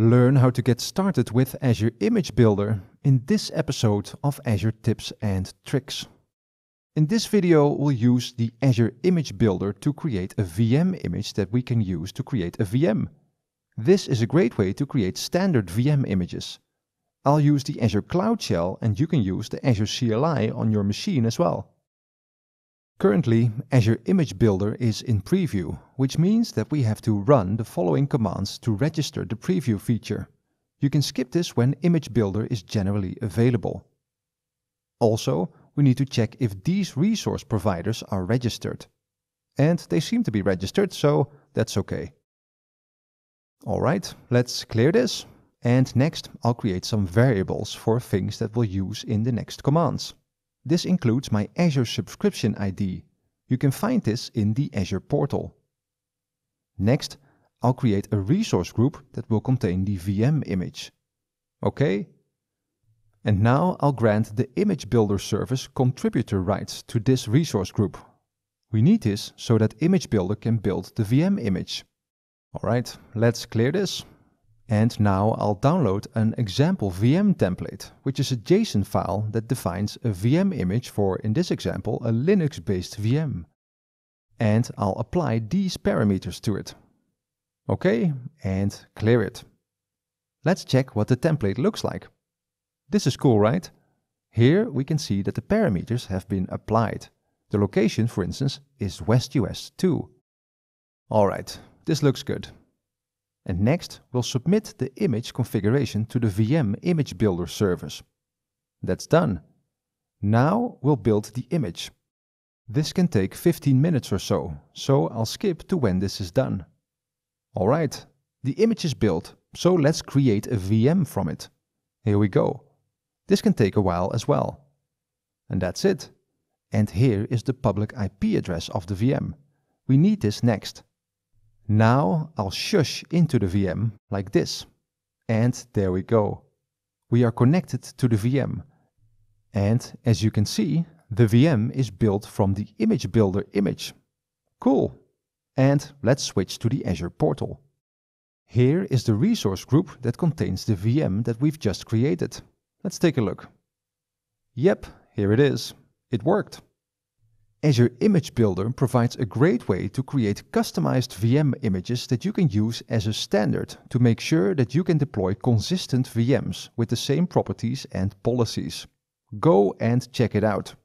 Learn how to get started with Azure Image Builder in this episode of Azure Tips and Tricks. In this video, we'll use the Azure Image Builder to create a VM image that we can use to create a VM. This is a great way to create standard VM images. I'll use the Azure Cloud Shell and you can use the Azure CLI on your machine as well. Currently, Azure Image Builder is in preview, which means that we have to run the following commands to register the preview feature. You can skip this when Image Builder is generally available. Also, we need to check if these resource providers are registered. And they seem to be registered, so that's okay. Alright, let's clear this. And next, I'll create some variables for things that we'll use in the next commands. This includes my Azure subscription ID. You can find this in the Azure portal. Next, I'll create a resource group that will contain the VM image. Okay? And now I'll grant the Image Builder service contributor rights to this resource group. We need this so that Image Builder can build the VM image. Alright, let's clear this and now I'll download an example VM template, which is a JSON file that defines a VM image for, in this example, a Linux-based VM. And I'll apply these parameters to it. OK, and clear it. Let's check what the template looks like. This is cool, right? Here we can see that the parameters have been applied. The location, for instance, is West US 2. Alright, this looks good. And next, we'll submit the image configuration to the VM Image Builder service. That's done. Now we'll build the image. This can take 15 minutes or so, so I'll skip to when this is done. Alright, the image is built, so let's create a VM from it. Here we go. This can take a while as well. And that's it. And here is the public IP address of the VM. We need this next. Now I'll shush into the VM like this. And there we go. We are connected to the VM. And as you can see, the VM is built from the image builder image. Cool. And let's switch to the Azure portal. Here is the resource group that contains the VM that we've just created. Let's take a look. Yep, here it is. It worked. Azure Image Builder provides a great way to create customized VM images that you can use as a standard to make sure that you can deploy consistent VMs with the same properties and policies. Go and check it out.